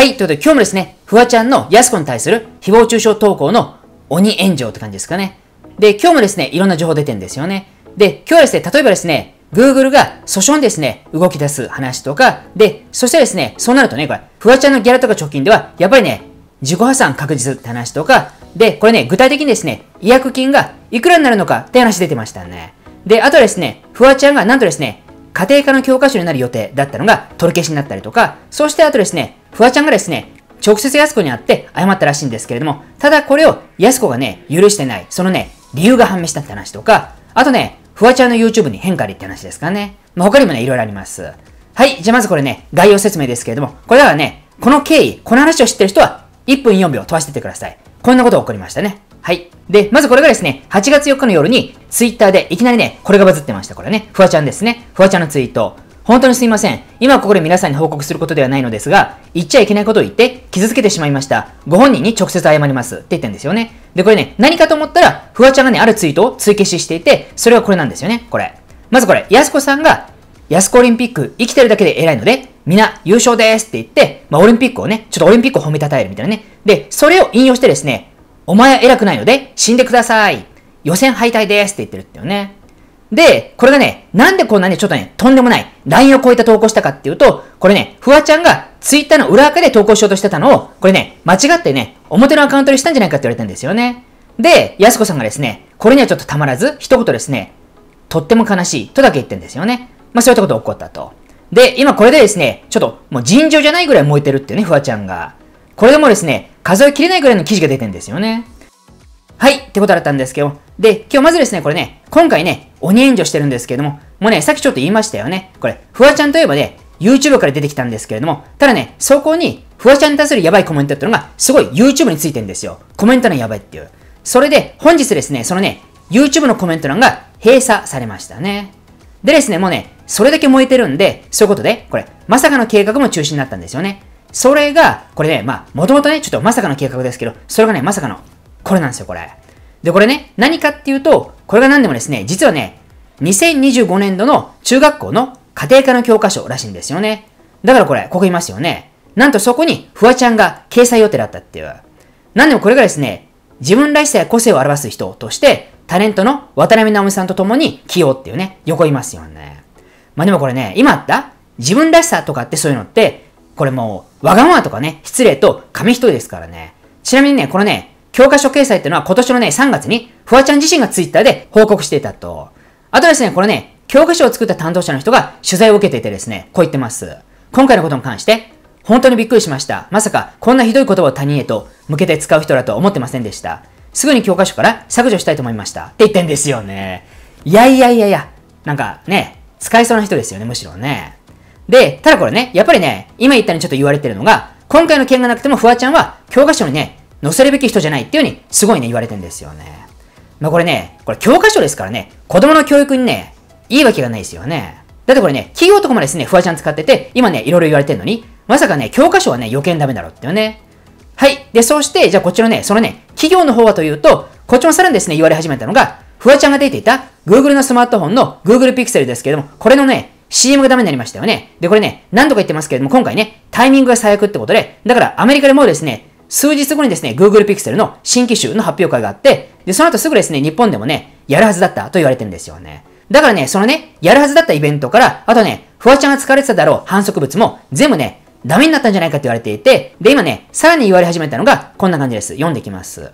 はい、ということで今日もですね、フワちゃんのやす子に対する誹謗中傷投稿の鬼炎上って感じですかね。で、今日もですね、いろんな情報出てんですよね。で、今日はですね、例えばですね、Google が訴訟にですね、動き出す話とか、で、そしてですね、そうなるとね、これ、フワちゃんのギャラとか貯金では、やっぱりね、自己破産確実って話とか、で、これね、具体的にですね、違約金がいくらになるのかって話出てましたね。で、あとはですね、フワちゃんがなんとですね、家庭科の教科書になる予定だったのが取り消しになったりとか、そしてあとですね、フワちゃんがですね、直接安子に会って謝ったらしいんですけれども、ただこれを安子がね、許してない、そのね、理由が判明したって話とか、あとね、フワちゃんの YouTube に変化でって話ですかね。まあ、他にもね、いろいろあります。はい、じゃあまずこれね、概要説明ですけれども、これはね、この経緯、この話を知ってる人は、1分4秒飛ばしててください。こんなこと起こりましたね。はい。で、まずこれがですね、8月4日の夜に、ツイッターでいきなりね、これがバズってました。これね、フワちゃんですね。フワちゃんのツイート。本当にすいません。今ここで皆さんに報告することではないのですが、言っちゃいけないことを言って傷つけてしまいました。ご本人に直接謝りますって言ってんですよね。で、これね、何かと思ったら、フワちゃんがね、あるツイートを追消ししていて、それはこれなんですよね、これ。まずこれ、安子さんが、安子オリンピック生きてるだけで偉いので、皆優勝ですって言って、まあオリンピックをね、ちょっとオリンピックを褒めたたえるみたいなね。で、それを引用してですね、お前は偉くないので死んでください。予選敗退ですって言ってるってよね。で、これがね、なんでこんなにちょっとね、とんでもない、LINE を超えた投稿したかっていうと、これね、フワちゃんが Twitter の裏垢で投稿しようとしてたのを、これね、間違ってね、表のアカウントにしたんじゃないかって言われたんですよね。で、やすこさんがですね、これにはちょっとたまらず、一言ですね、とっても悲しいとだけ言ってんですよね。まあそういったことが起こったと。で、今これでですね、ちょっともう尋常じゃないぐらい燃えてるっていうね、フワちゃんが。これでもですね、数えきれないぐらいの記事が出てんですよね。はい、ってことだったんですけどで、今日まずですね、これね、今回ね、鬼援助してるんですけれども、もうね、さっきちょっと言いましたよね。これ、フワちゃんといえばね、YouTube から出てきたんですけれども、ただね、そこに、フワちゃんに対するやばいコメントっていうのが、すごい YouTube についてんですよ。コメントのやばいっていう。それで、本日ですね、そのね、YouTube のコメント欄が閉鎖されましたね。でですね、もうね、それだけ燃えてるんで、そういうことで、これ、まさかの計画も中止になったんですよね。それが、これね、まあ、もともとね、ちょっとまさかの計画ですけど、それがね、まさかの、これなんですよ、これ。で、これね、何かっていうと、これが何でもですね、実はね、2025年度の中学校の家庭科の教科書らしいんですよね。だからこれ、ここいますよね。なんとそこに、フワちゃんが掲載予定だったっていう。何でもこれがですね、自分らしさや個性を表す人として、タレントの渡辺直美さんと共に起用っていうね、横いますよね。まあでもこれね、今あった自分らしさとかってそういうのって、これもう、わがままとかね、失礼と紙一重ですからね。ちなみにね、このね、教科書掲載っていうのは今年のね、3月に、フワちゃん自身がツイッターで報告していたと。あとですね、これね、教科書を作った担当者の人が取材を受けていてですね、こう言ってます。今回のことに関して、本当にびっくりしました。まさか、こんなひどい言葉を他人へと向けて使う人だとは思ってませんでした。すぐに教科書から削除したいと思いました。って言ってんですよね。いやいやいやいや、なんかね、使いそうな人ですよね、むしろね。で、ただこれね、やっぱりね、今言ったようにちょっと言われてるのが、今回の件がなくてもフワちゃんは教科書にね、載せるべき人じゃないっていうふうに、すごいね、言われてんですよね。まあこれね、これ教科書ですからね、子供の教育にね、いいわけがないですよね。だってこれね、企業とかもですね、フワちゃん使ってて、今ね、いろいろ言われてんのに、まさかね、教科書はね、余計にダメだろうってよね。はい。で、そして、じゃあこっちのね、そのね、企業の方はというと、こっちもさらにですね、言われ始めたのが、フワちゃんが出ていた Google のスマートフォンの Google Pixel ですけれども、これのね、CM がダメになりましたよね。で、これね、何度か言ってますけれども、今回ね、タイミングが最悪ってことで、だからアメリカでもですね、数日後にですね、Google Pixel の新機種の発表会があって、で、その後すぐですね、日本でもね、やるはずだったと言われてるんですよね。だからね、そのね、やるはずだったイベントから、あとね、フワちゃんが疲れてただろう反則物も、全部ね、ダメになったんじゃないかって言われていて、で、今ね、さらに言われ始めたのが、こんな感じです。読んできます。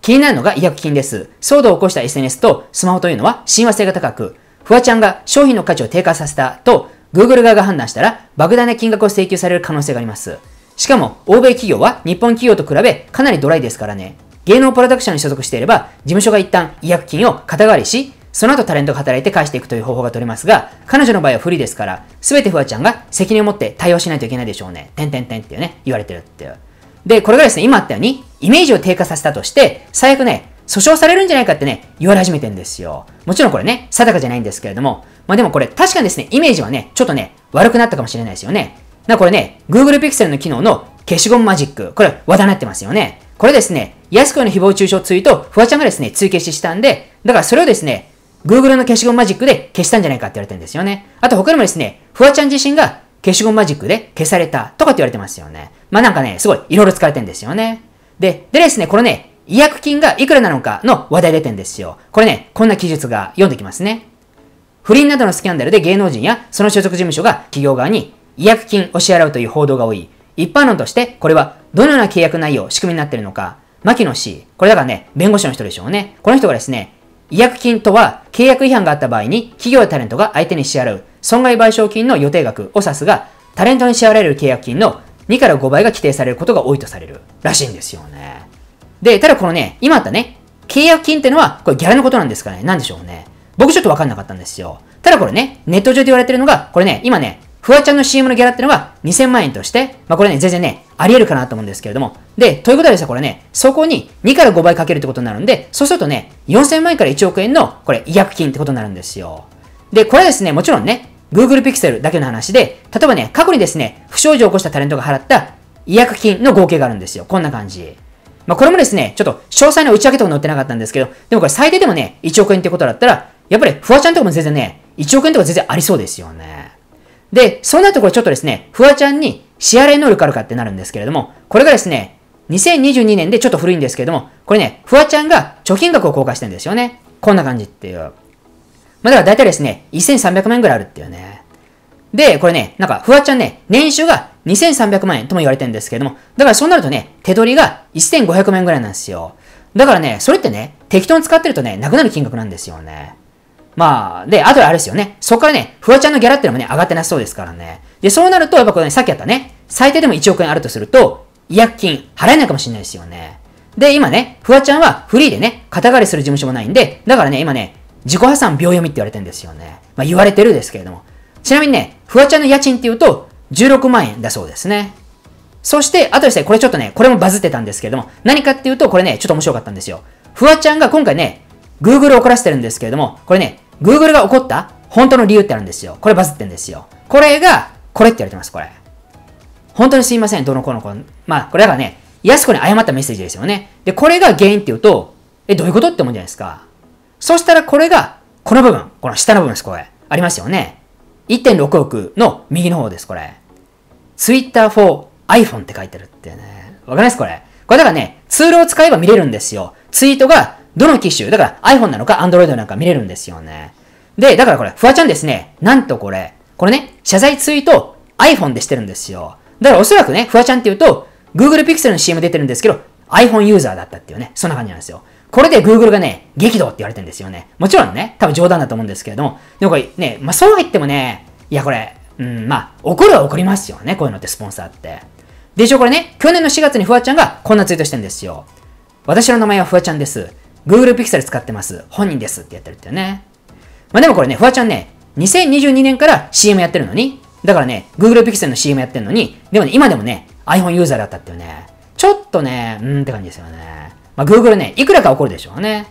気になるのが医薬品です。騒動を起こした SNS とスマホというのは親和性が高く、フワちゃんが商品の価値を低下させたと、Google 側が判断したら、莫大な金額を請求される可能性があります。しかも、欧米企業は日本企業と比べかなりドライですからね。芸能プロダクションに所属していれば、事務所が一旦違約金を肩代わりし、その後タレントが働いて返していくという方法が取れますが、彼女の場合は不利ですから、すべてフワちゃんが責任を持って対応しないといけないでしょうね。てんてんてんっていうね、言われてるっていう。で、これがですね、今あったように、イメージを低下させたとして、最悪ね、訴訟されるんじゃないかってね、言われ始めてんですよ。もちろんこれね、定かじゃないんですけれども、まあでもこれ確かにですね、イメージはね、ちょっとね、悪くなったかもしれないですよね。な、これね、Google Pixel の機能の消しゴムマジック。これ、話題になってますよね。これですね、安子の誹謗中傷ツイート、フワちゃんがですね、追消ししたんで、だからそれをですね、Google の消しゴムマジックで消したんじゃないかって言われてるんですよね。あと他にもですね、フワちゃん自身が消しゴムマジックで消されたとかって言われてますよね。まあなんかね、すごいいろいろ使われてるんですよね。で、でですね、これね、違約金がいくらなのかの話題出てんですよ。これね、こんな記述が読んできますね。不倫などのスキャンダルで芸能人やその所属事務所が企業側に違約金を支払うという報道が多い。一般論として、これはどのような契約内容、仕組みになっているのか。牧野氏、これだからね、弁護士の人でしょうね。この人がですね、違約金とは契約違反があった場合に企業やタレントが相手に支払う損害賠償金の予定額を指すが、タレントに支払われる契約金の2から5倍が規定されることが多いとされるらしいんですよね。で、ただこのね、今あったね、契約金ってのは、これギャラのことなんですかねなんでしょうね。僕ちょっとわかんなかったんですよ。ただこれね、ネット上で言われてるのが、これね、今ね、フワちゃんの CM のギャラってのは2000万円として、まあこれね、全然ね、あり得るかなと思うんですけれども。で、ということでさ、これね、そこに2から5倍かけるってことになるんで、そうするとね、4000万円から1億円の、これ、違約金ってことになるんですよ。で、これですね、もちろんね、Google Pixel だけの話で、例えばね、過去にですね、不祥事を起こしたタレントが払った違約金の合計があるんですよ。こんな感じ。まあこれもですね、ちょっと詳細の打ち上げとか載ってなかったんですけど、でもこれ最低でもね、1億円ってことだったら、やっぱりフワちゃんとかも全然ね、1億円とか全然ありそうですよね。で、そうなるとこれちょっとですね、フワちゃんに支払い能力あるかってなるんですけれども、これがですね、2022年でちょっと古いんですけれども、これね、フワちゃんが貯金額を公開してるんですよね。こんな感じっていう。まあ、だから大体ですね、1300万円ぐらいあるっていうね。で、これね、なんか、フワちゃんね、年収が2300万円とも言われてるんですけれども、だからそうなるとね、手取りが1500万円ぐらいなんですよ。だからね、それってね、適当に使ってるとね、なくなる金額なんですよね。まあ、で、あとはあれですよね。そこからね、フワちゃんのギャラってのもね、上がってなさそうですからね。で、そうなると、やっぱこれね、さっきやったね、最低でも1億円あるとすると、違約金払えないかもしれないですよね。で、今ね、フワちゃんはフリーでね、肩代わりする事務所もないんで、だからね、今ね、自己破産秒読みって言われてるんですよね。まあ言われてるですけれども。ちなみにね、フワちゃんの家賃っていうと、16万円だそうですね。そして、あとですね、これちょっとね、これもバズってたんですけれども、何かっていうと、これね、ちょっと面白かったんですよ。フワちゃんが今回ね、Google を怒らせてるんですけれども、これね、Google が怒った本当の理由ってあるんですよ。これバズってんですよ。これが、これって言われてます、これ。本当にすいません、どの子の子。まあ、これだからね、安子に誤ったメッセージですよね。で、これが原因って言うと、え、どういうことって思うじゃないですか。そしたらこれが、この部分、この下の部分です、これ。ありますよね。1.6億の右の方です、これ。Twitter for iPhone って書いてるってね。わかりますこれ。これだからね、ツールを使えば見れるんですよ。ツイートがどの機種だから iPhone なのか Android なのか見れるんですよね。で、だからこれ、フワちゃんですね、なんとこれ、これね、謝罪ツイート iPhone でしてるんですよ。だからおそらくね、フワちゃんっていうと、Google Pixel の CM 出てるんですけど、iPhone ユーザーだったっていうね、そんな感じなんですよ。これで Google がね、激怒って言われてるんですよね。もちろんね、多分冗談だと思うんですけれども、でもこれね、まあそうは言ってもね、いやこれ、うん、まあ、怒るは怒りますよね、こういうのってスポンサーって。でしょ、これね、去年の4月にフワちゃんがこんなツイートしてるんですよ。私の名前はフワちゃんです。Google Pixel 使ってます。本人ですってやってるってね。まあでもこれね、フワちゃんね、2022年から CM やってるのに、だからね、Google Pixel の CM やってるのに、でもね、今でもね、iPhone ユーザーだったっていうね、ちょっとね、うーんって感じですよね。まあ Google ね、いくらか起こるでしょうね。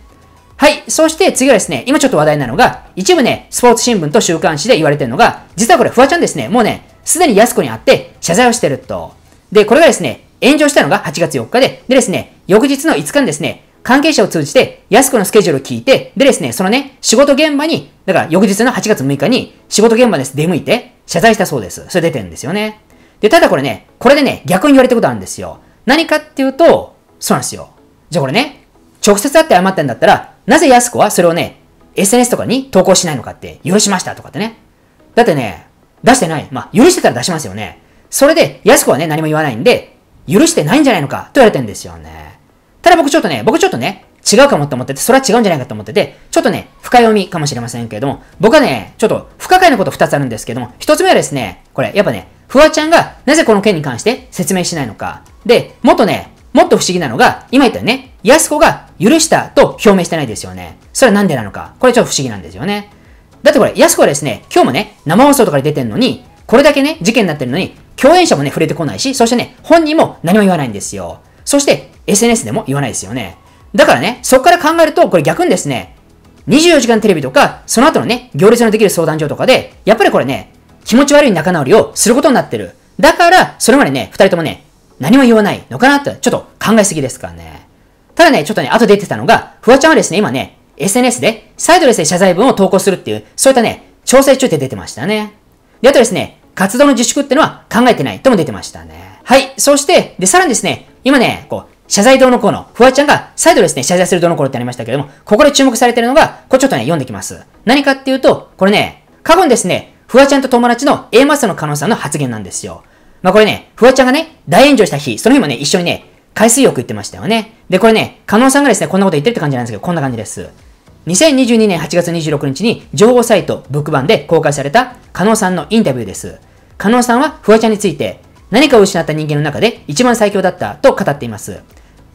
はい。そして次はですね、今ちょっと話題なのが、一部ね、スポーツ新聞と週刊誌で言われてるのが、実はこれ、フワちゃんですね、もうね、すでに安子に会って謝罪をしてると。で、これがですね、炎上したのが8月4日で、でですね、翌日の5日にですね、関係者を通じて、安子のスケジュールを聞いて、でですね、そのね、仕事現場に、だから翌日の8月6日に、仕事現場です、出向いて、謝罪したそうです。それ出てるんですよね。で、ただこれね、これでね、逆に言われたことあるんですよ。何かっていうと、そうなんですよ。じゃあこれね、直接会って謝ったんだったら、なぜ安子はそれをね、SNS とかに投稿しないのかって、許しましたとかってね。だってね、出してない。まあ、許してたら出しますよね。それで、安子はね、何も言わないんで、許してないんじゃないのかと言われてんですよね。ただ僕ちょっとね、僕ちょっとね、違うかもって思ってて、それは違うんじゃないかと思ってて、ちょっとね、深読みかもしれませんけれども、僕はね、ちょっと不可解なこと2つあるんですけども、1つ目はですね、これ、やっぱね、フワちゃんがなぜこの件に関して説明しないのか。で、もっとね、もっと不思議なのが、今言ったよね、安子が許したと表明してないですよね。それはなんでなのか。これちょっと不思議なんですよね。だってこれ、安子はですね、今日もね、生放送とかで出てんのに、これだけね、事件になってるのに、共演者もね、触れてこないし、そしてね、本人も何も言わないんですよ。そして、SNS でも言わないですよね。だからね、そこから考えると、これ逆にですね、24時間テレビとか、その後のね、行列のできる相談所とかで、やっぱりこれね、気持ち悪い仲直りをすることになってる。だから、それまでね、二人ともね、何も言わないのかなって、ちょっと考えすぎですからね。ただね、ちょっとね、後出てたのが、フワちゃんはですね、今ね、SNS で、サイドレスで謝罪文を投稿するっていう、そういったね、調整中って出てましたね。で、あとですね、活動の自粛ってのは考えてないとも出てましたね。はい。そして、で、さらにですね、今ね、こう、謝罪どうのこうの、フワちゃんが再度ですね、謝罪するどうのこうってありましたけれども、ここで注目されてるのが、これちょっとね、読んできます。何かっていうと、これね、過去にですね、フワちゃんと友達の A マスの加納さんの発言なんですよ。まあこれね、フワちゃんがね、大炎上した日、その日もね、一緒にね、海水浴行ってましたよね。で、これね、加納さんがですね、こんなこと言ってるって感じなんですけど、こんな感じです。2022年8月26日に情報サイト、ブック版で公開された加納さんのインタビューです。加納さんはフワちゃんについて、何かを失った人間の中で一番最強だったと語っています。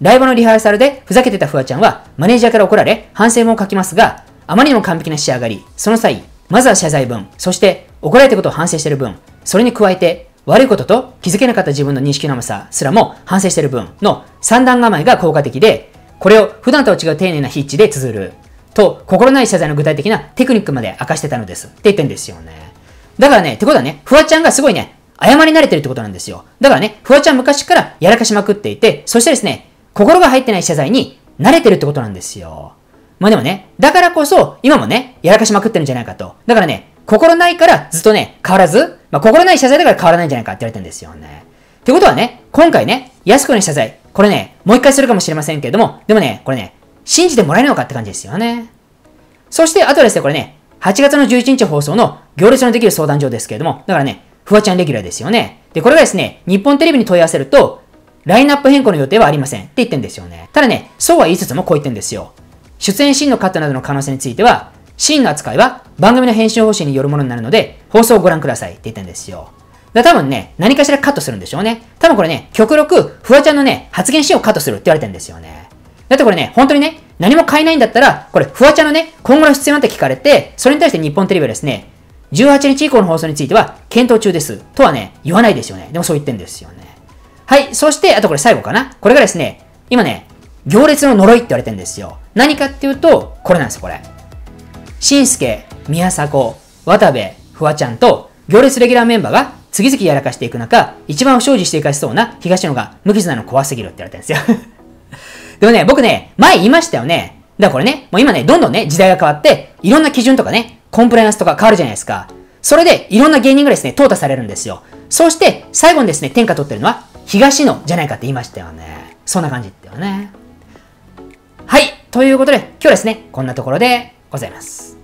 ライブのリハーサルでふざけてたフワちゃんはマネージャーから怒られ反省も書きますが、あまりにも完璧な仕上がり、その際、まずは謝罪文、そして怒られたことを反省している文、それに加えて悪いことと気づけなかった自分の認識の甘さすらも反省している文の三段構えが効果的で、これを普段とは違う丁寧な筆致で綴る。と、心ない謝罪の具体的なテクニックまで明かしてたのです。って言ってんですよね。だからね、ってことはね、フワちゃんがすごいね、謝り慣れてるってことなんですよ。だからね、フワちゃん昔からやらかしまくっていて、そしてですね、心が入ってない謝罪に慣れてるってことなんですよ。まあでもね、だからこそ、今もね、やらかしまくってるんじゃないかと。だからね、心ないからずっとね、変わらず、まあ、心ない謝罪だから変わらないんじゃないかって言われてるんですよね。ってことはね、今回ね、安子の謝罪、これね、もう一回するかもしれませんけれども、でもね、これね、信じてもらえるのかって感じですよね。そして、あとはですね、これね、8月の11日放送の行列のできる相談所ですけれども、だからね、フワちゃんレギュラーですよね。で、これがですね、日本テレビに問い合わせると、ラインナップ変更の予定はありませんって言ってんですよね。ただね、そうは言いつつもこう言ってんですよ。出演シーンのカットなどの可能性については、シーンの扱いは番組の編集方針によるものになるので、放送をご覧くださいって言ってんですよ。だ多分ね、何かしらカットするんでしょうね。多分これね、極力、フワちゃんのね、発言シーンをカットするって言われてんですよね。だってこれね、本当にね、何も変えないんだったら、これ、フワちゃんのね、今後の出演なんて聞かれて、それに対して日本テレビはですね、18日以降の放送については、検討中です。とはね、言わないですよね。でもそう言ってんですよね。はい。そして、あとこれ最後かな。これがですね、今ね、行列の呪いって言われてんですよ。何かっていうと、これなんですよ、これ。しんすけ、宮迫、渡部、フワちゃんと、行列レギュラーメンバーが次々やらかしていく中、一番不祥事していかしそうな東野が無傷なの怖すぎるって言われてるんですよ でもね、僕ね、前言いましたよね。だからこれね、もう今ね、どんどんね、時代が変わって、いろんな基準とかね、コンプライアンスとか変わるじゃないですか。それで、いろんな芸人がですね、淘汰されるんですよ。そして、最後にですね、天下取ってるのは、東野じゃないかって言いましたよね。そんな感じっだよね。はい。ということで、今日ですね、こんなところでございます。